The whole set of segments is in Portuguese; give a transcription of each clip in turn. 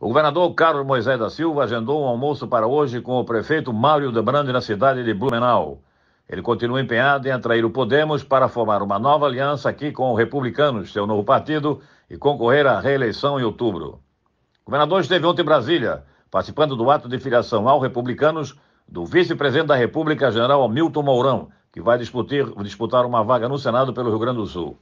O governador Carlos Moisés da Silva agendou um almoço para hoje com o prefeito Mário Debrande na cidade de Blumenau. Ele continua empenhado em atrair o Podemos para formar uma nova aliança aqui com o Republicanos, seu novo partido, e concorrer à reeleição em outubro. O governador esteve ontem em Brasília, participando do ato de filiação ao Republicanos do vice-presidente da República, general Milton Mourão, que vai disputar uma vaga no Senado pelo Rio Grande do Sul.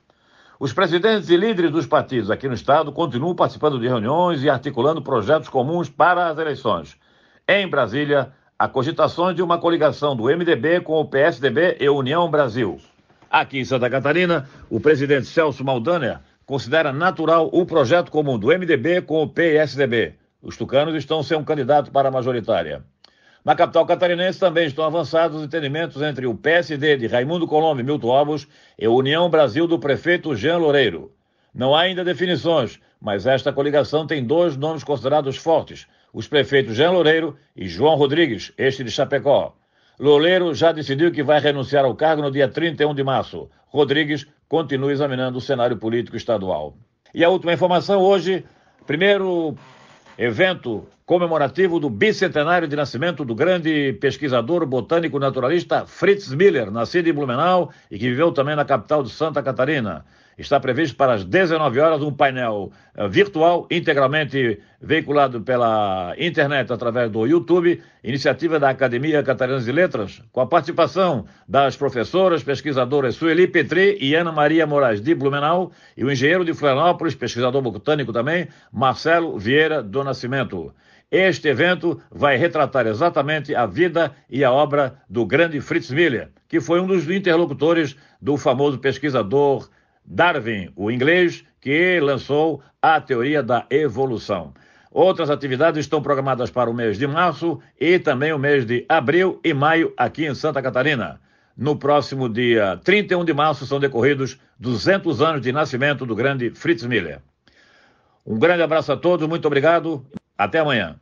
Os presidentes e líderes dos partidos aqui no Estado continuam participando de reuniões e articulando projetos comuns para as eleições. Em Brasília, há cogitações de uma coligação do MDB com o PSDB e União Brasil. Aqui em Santa Catarina, o presidente Celso Maldaner considera natural o projeto comum do MDB com o PSDB. Os tucanos estão sem um candidato para a majoritária. Na capital catarinense também estão avançados os entendimentos entre o PSD de Raimundo Colombo e Milton Alves e a União Brasil do prefeito Jean Loureiro. Não há ainda definições, mas esta coligação tem dois nomes considerados fortes: os prefeitos Jean Loureiro e João Rodrigues, este de Chapecó. Loureiro já decidiu que vai renunciar ao cargo no dia 31 de março. Rodrigues continua examinando o cenário político estadual. E a última informação hoje: primeiro evento comemorativo do bicentenário de nascimento do grande pesquisador botânico naturalista Fritz Miller, nascido em Blumenau e que viveu também na capital de Santa Catarina está previsto para as 19 horas um painel eh, virtual, integralmente veiculado pela internet através do YouTube, iniciativa da Academia Catarina de Letras, com a participação das professoras, pesquisadoras Sueli Petri e Ana Maria Moraes de Blumenau, e o engenheiro de Florianópolis, pesquisador botânico também, Marcelo Vieira do Nascimento. Este evento vai retratar exatamente a vida e a obra do grande Fritz Miller, que foi um dos interlocutores do famoso pesquisador Darwin, o inglês que lançou a teoria da evolução. Outras atividades estão programadas para o mês de março e também o mês de abril e maio aqui em Santa Catarina. No próximo dia 31 de março são decorridos 200 anos de nascimento do grande Fritz Miller. Um grande abraço a todos, muito obrigado. Até amanhã.